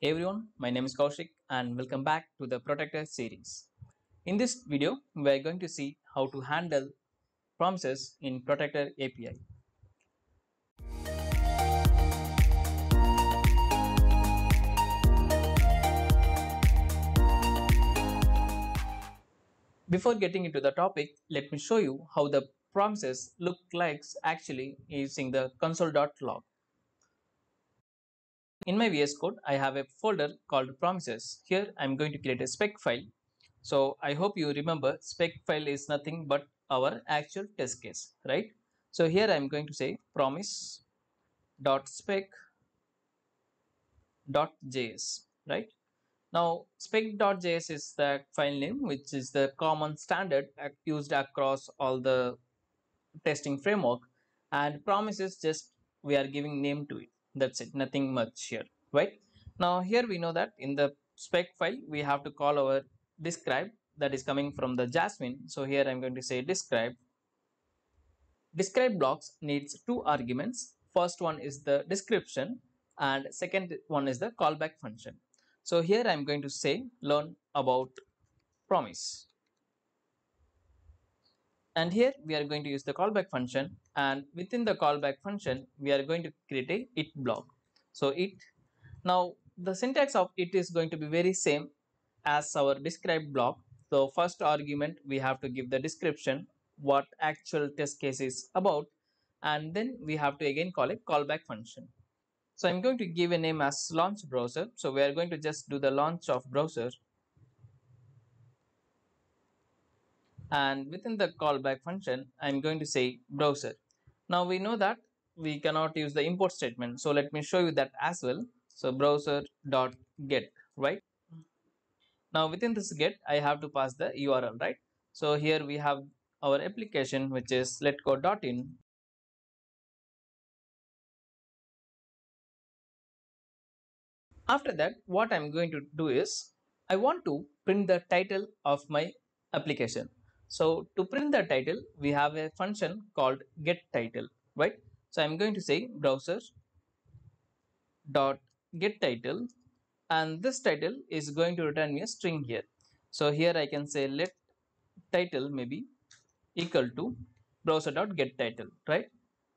Hey everyone, my name is Kaushik and welcome back to the Protector series. In this video, we are going to see how to handle promises in Protector API. Before getting into the topic, let me show you how the promises look like actually using the console.log. In my VS Code, I have a folder called promises. Here I'm going to create a spec file. So I hope you remember spec file is nothing but our actual test case, right? So here I'm going to say promise dot spec dot js, right? Now spec dot js is the file name which is the common standard used across all the testing framework and promises just we are giving name to it that's it nothing much here right now here we know that in the spec file we have to call our describe that is coming from the jasmine so here i'm going to say describe describe blocks needs two arguments first one is the description and second one is the callback function so here i'm going to say learn about promise and here we are going to use the callback function and within the callback function we are going to create a it block so it now the syntax of it is going to be very same as our describe block so first argument we have to give the description what actual test case is about and then we have to again call a callback function so i'm going to give a name as launch browser so we are going to just do the launch of browser and within the callback function i'm going to say browser now we know that we cannot use the import statement. So let me show you that as well. So browser dot get right. Now within this get I have to pass the URL right. So here we have our application which is let's dot in. After that, what I'm going to do is, I want to print the title of my application. So to print the title, we have a function called get title, right? So I'm going to say browser dot get title and this title is going to return me a string here. So here I can say let title maybe equal to browser dot get title, right?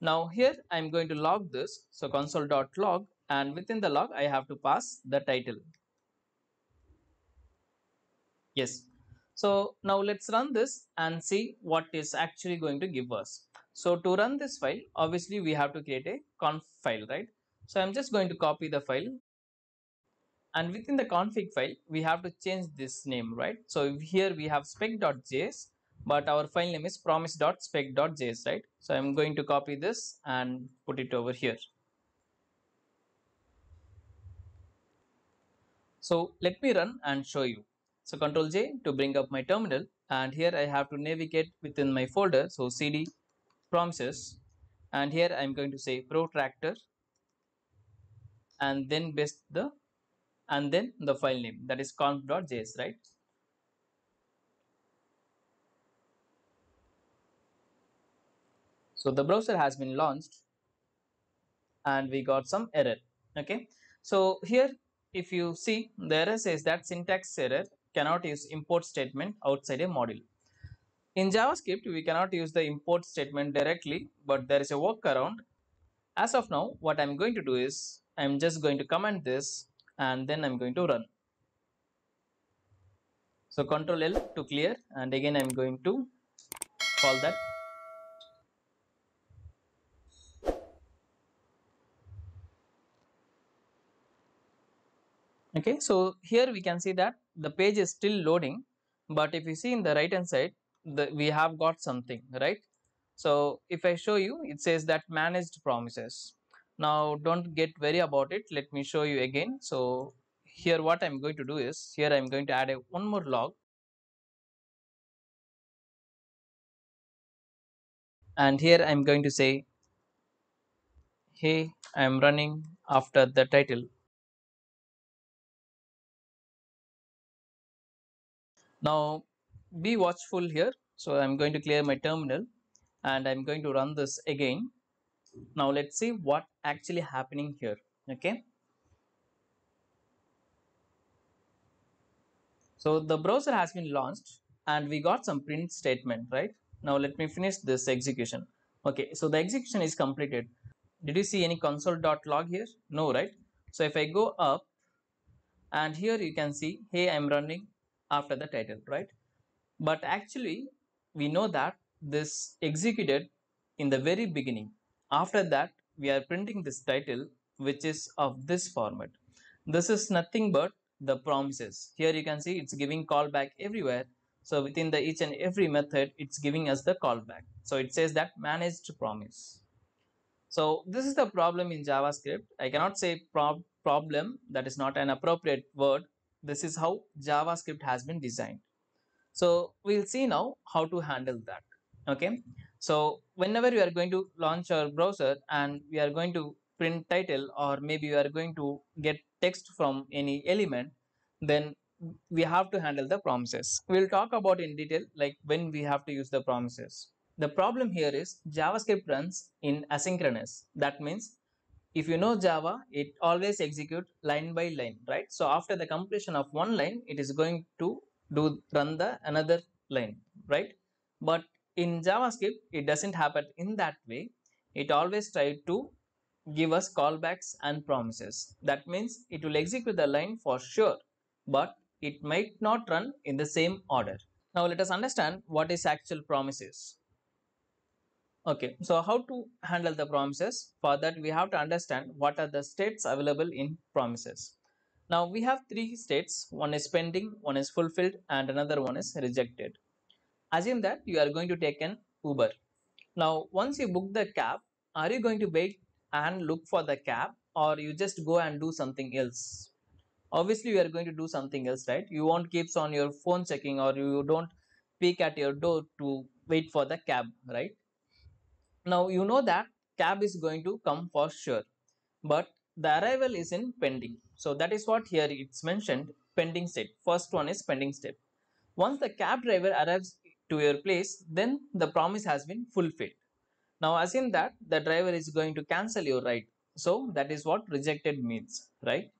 Now here I'm going to log this. So console dot log and within the log I have to pass the title. Yes, so now let's run this and see what is actually going to give us. So to run this file, obviously we have to create a conf file, right? So I'm just going to copy the file and within the config file, we have to change this name, right? So here we have spec.js, but our file name is promise.spec.js, right? So I'm going to copy this and put it over here. So let me run and show you. So Control J to bring up my terminal and here I have to navigate within my folder. So cd promises and here I am going to say protractor and then paste the and then the file name that is conf.js right. So the browser has been launched and we got some error okay. So here if you see the error says that syntax error cannot use import statement outside a module. In JavaScript, we cannot use the import statement directly, but there is a workaround. As of now, what I'm going to do is, I'm just going to comment this and then I'm going to run. So Control L to clear and again I'm going to call that okay so here we can see that the page is still loading but if you see in the right hand side the, we have got something right so if i show you it says that managed promises now don't get worry about it let me show you again so here what i'm going to do is here i'm going to add a one more log and here i'm going to say hey i'm running after the title Now be watchful here. So I'm going to clear my terminal and I'm going to run this again. Now let's see what actually happening here. Okay. So the browser has been launched and we got some print statement, right? Now let me finish this execution. Okay, so the execution is completed. Did you see any console.log here? No, right? So if I go up and here you can see, hey, I'm running after the title, right? But actually, we know that this executed in the very beginning. After that, we are printing this title, which is of this format. This is nothing but the promises. Here you can see it's giving callback everywhere. So within the each and every method, it's giving us the callback. So it says that managed promise. So this is the problem in JavaScript. I cannot say problem, that is not an appropriate word this is how javascript has been designed so we'll see now how to handle that okay so whenever you are going to launch your browser and we are going to print title or maybe you are going to get text from any element then we have to handle the promises we'll talk about in detail like when we have to use the promises the problem here is javascript runs in asynchronous that means if you know Java, it always execute line by line, right? So after the completion of one line, it is going to do run the another line, right? But in JavaScript, it doesn't happen in that way. It always try to give us callbacks and promises. That means it will execute the line for sure, but it might not run in the same order. Now let us understand what is actual promises. Okay, so how to handle the promises? For that, we have to understand what are the states available in promises. Now, we have three states. One is pending, one is fulfilled, and another one is rejected. Assume that you are going to take an Uber. Now, once you book the cab, are you going to wait and look for the cab or you just go and do something else? Obviously, you are going to do something else, right? You won't keep on your phone checking or you don't peek at your door to wait for the cab, right? Now you know that cab is going to come for sure, but the arrival is in pending. So that is what here it's mentioned pending state. First one is pending state. Once the cab driver arrives to your place, then the promise has been fulfilled. Now assume that the driver is going to cancel your ride. So that is what rejected means, right?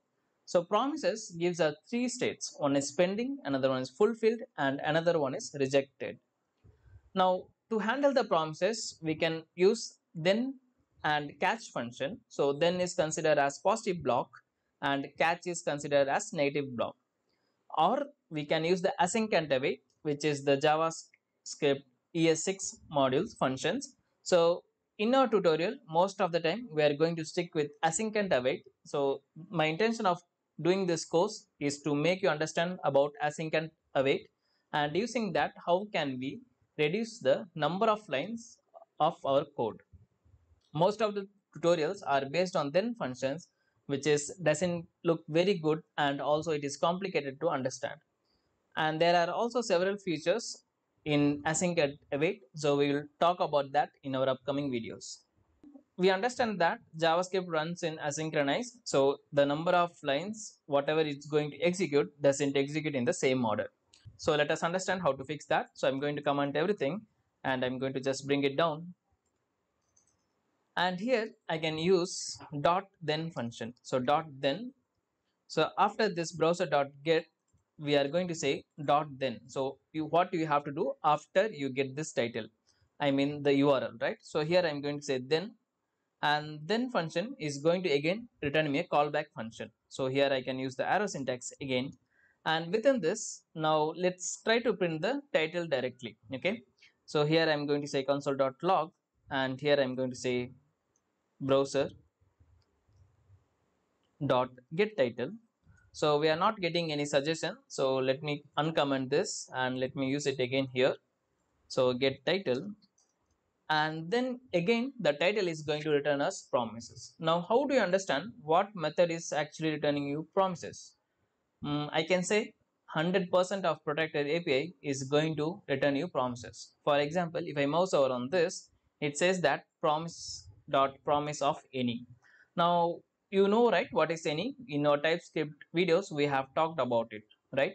So promises gives us three states. One is pending, another one is fulfilled and another one is rejected. Now to handle the promises, we can use then and catch function. So then is considered as positive block and catch is considered as native block. Or we can use the async and await, which is the JavaScript ES6 modules functions. So in our tutorial, most of the time we are going to stick with async and await. So my intention of doing this course is to make you understand about async and await and using that how can we reduce the number of lines of our code. Most of the tutorials are based on then functions which is doesn't look very good and also it is complicated to understand. And there are also several features in async await so we will talk about that in our upcoming videos. We understand that JavaScript runs in asynchronous so the number of lines whatever it's going to execute doesn't execute in the same order. So let us understand how to fix that. So I'm going to comment everything and I'm going to just bring it down. And here I can use dot then function. So dot then. So after this browser dot get, we are going to say dot then. So you, what you have to do after you get this title? I mean the URL, right? So here I'm going to say then and then function is going to again return me a callback function. So here I can use the arrow syntax again and within this now let's try to print the title directly okay so here i'm going to say console.log and here i'm going to say browser dot get title so we are not getting any suggestion so let me uncomment this and let me use it again here so get title and then again the title is going to return us promises now how do you understand what method is actually returning you promises um, I can say 100% of protected API is going to return you promises. For example, if I mouse over on this, it says that promise dot promise of any. Now, you know, right, what is any? In our TypeScript videos, we have talked about it, right?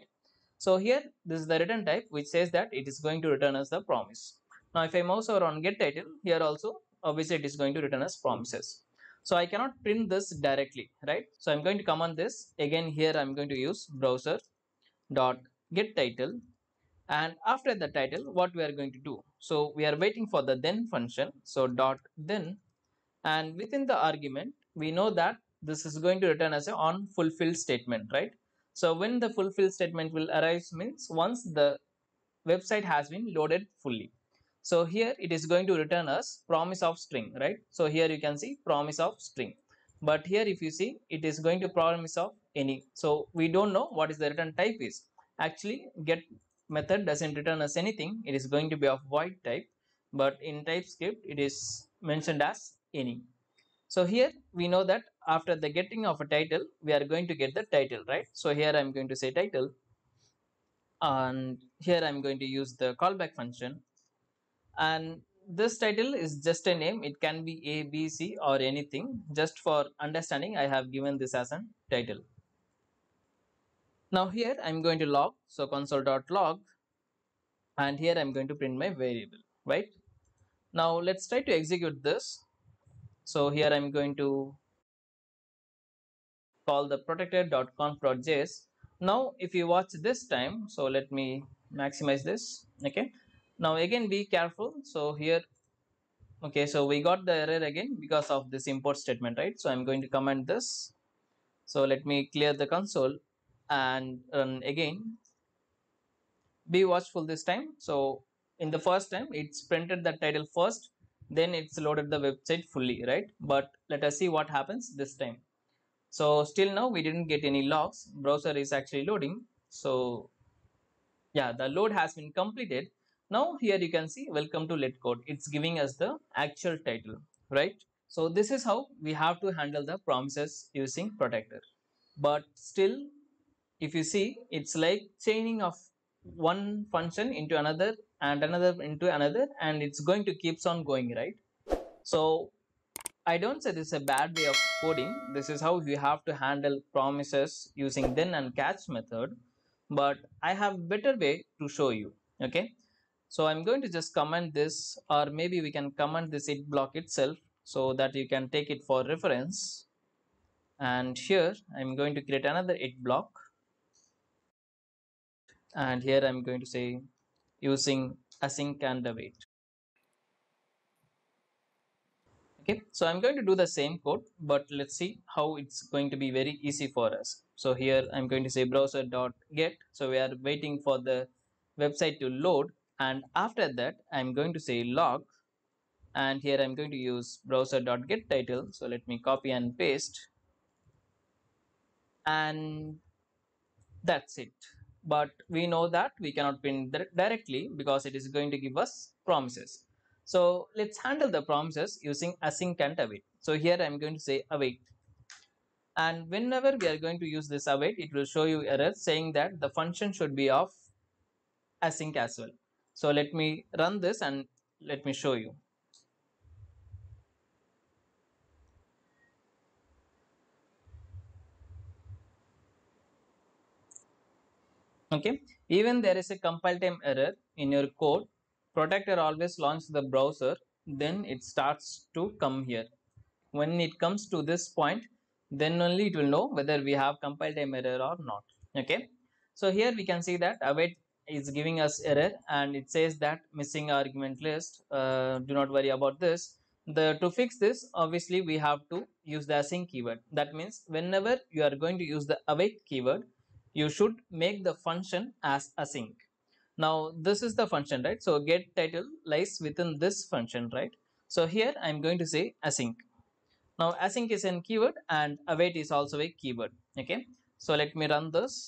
So here, this is the return type, which says that it is going to return us the promise. Now, if I mouse over on get title, here also, obviously it is going to return us promises. So I cannot print this directly, right? So I'm going to come on this again here. I'm going to use browser dot get title and after the title what we are going to do so we are waiting for the then function so dot then and within the argument we know that this is going to return as a on fulfill statement right so when the fulfill statement will arise means once the website has been loaded fully so here it is going to return us promise of string, right? So here you can see promise of string. But here if you see, it is going to promise of any. So we don't know what is the return type is. Actually, get method doesn't return us anything. It is going to be of void type. But in TypeScript, it is mentioned as any. So here we know that after the getting of a title, we are going to get the title, right? So here I'm going to say title and here I'm going to use the callback function and this title is just a name it can be a b c or anything just for understanding i have given this as a title now here i'm going to log so console.log and here i'm going to print my variable right now let's try to execute this so here i'm going to call the protected.conf.js now if you watch this time so let me maximize this okay now again be careful so here okay so we got the error again because of this import statement right so i'm going to comment this so let me clear the console and run again be watchful this time so in the first time it's printed the title first then it's loaded the website fully right but let us see what happens this time so still now we didn't get any logs browser is actually loading so yeah the load has been completed now here you can see welcome to let code. It's giving us the actual title, right? So this is how we have to handle the promises using protector. But still, if you see, it's like chaining of one function into another and another into another and it's going to keeps on going, right? So I don't say this is a bad way of coding. This is how you have to handle promises using then and catch method. But I have better way to show you, okay? so i'm going to just comment this or maybe we can comment this it block itself so that you can take it for reference and here i'm going to create another it block and here i'm going to say using async and await okay so i'm going to do the same code but let's see how it's going to be very easy for us so here i'm going to say browser dot get so we are waiting for the website to load and after that I'm going to say log and here I'm going to use browser.get title so let me copy and paste and that's it but we know that we cannot print directly because it is going to give us promises so let's handle the promises using async and await so here I'm going to say await and whenever we are going to use this await it will show you error saying that the function should be of async as well so let me run this and let me show you. Okay, even there is a compile time error in your code, protector always launches the browser, then it starts to come here. When it comes to this point, then only it will know whether we have compile time error or not. Okay, so here we can see that await is giving us error and it says that missing argument list uh, do not worry about this the to fix this obviously we have to use the async keyword that means whenever you are going to use the await keyword you should make the function as async now this is the function right so get title lies within this function right so here i am going to say async now async is a keyword and await is also a keyword okay so let me run this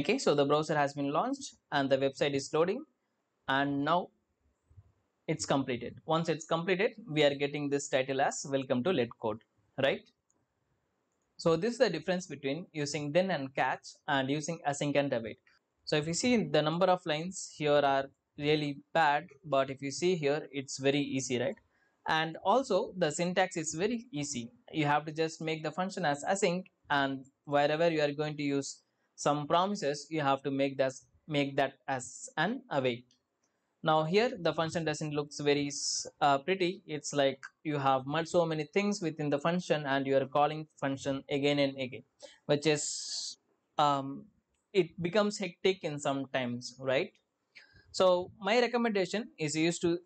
okay so the browser has been launched and the website is loading and now it's completed once it's completed we are getting this title as welcome to let code right so this is the difference between using then and catch and using async and await so if you see the number of lines here are really bad but if you see here it's very easy right and also the syntax is very easy you have to just make the function as async and wherever you are going to use some promises you have to make that make that as an await now here the function doesn't looks very uh, pretty it's like you have so many things within the function and you are calling function again and again which is um, it becomes hectic in some times right so my recommendation is used to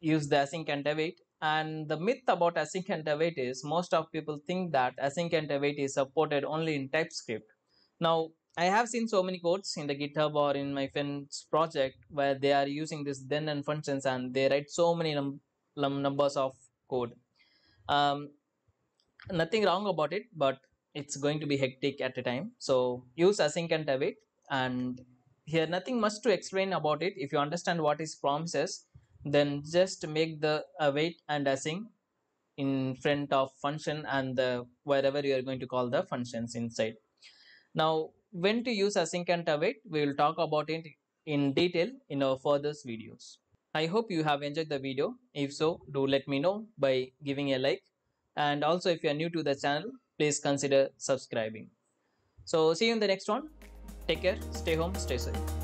use the async and await and the myth about async and await is most of people think that async and await is supported only in typescript now I have seen so many codes in the GitHub or in my friend's project where they are using this then and functions and they write so many num- num- numbers of code. Um, nothing wrong about it, but it's going to be hectic at a time. So use async and await. And here, nothing much to explain about it. If you understand what is promises, then just make the await uh, and async in front of function and the wherever you are going to call the functions inside. Now when to use async and await, we will talk about it in detail in our further videos. I hope you have enjoyed the video. If so, do let me know by giving a like. And also if you are new to the channel, please consider subscribing. So see you in the next one. Take care, stay home, stay safe.